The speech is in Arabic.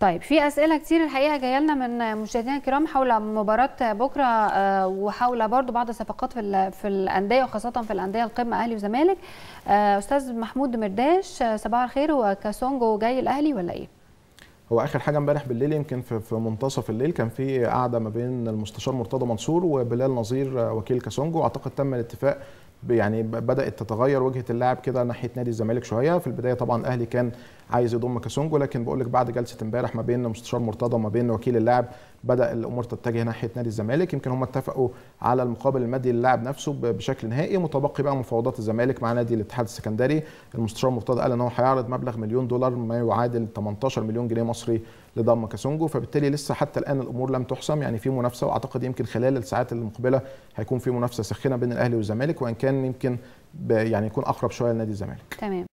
طيب في اسئله كتير الحقيقه جايه لنا من مشاهدينا الكرام حول مباراه بكره آه، وحول برضو بعض الصفقات في في الانديه وخاصه في الانديه القمه اهلي وزمالك آه، استاذ محمود مرداش آه، صباح الخير وكاسونجو جاي الاهلي ولا ايه؟ هو اخر حاجه امبارح بالليل يمكن في منتصف الليل كان في قعده ما بين المستشار مرتضى منصور وبلال نظير وكيل كاسونجو اعتقد تم الاتفاق يعني بدات تتغير وجهه اللاعب كده ناحيه نادي الزمالك شويه في البدايه طبعا الاهلي كان عايز يضم كاسونجو لكن بقول لك بعد جلسه امبارح ما بين مستشار مرتضى وما بين وكيل اللاعب بدا الامور تتجه ناحيه نادي الزمالك يمكن هم اتفقوا على المقابل المادي للاعب نفسه بشكل نهائي متبقي بقى مفاوضات الزمالك مع نادي الاتحاد السكندري المستشار مرتضى قال ان هو هيعرض مبلغ مليون دولار ما يعادل 18 مليون جنيه مصري لضم كاسونجو فبالتالي لسه حتى الان الامور لم تحسم يعني في منافسه واعتقد يمكن خلال الساعات المقبله هيكون في منافسه ساخنه بين الاهلي والزمالك وان كان يمكن يعني يكون اقرب شويه لنادي الزمالك تمام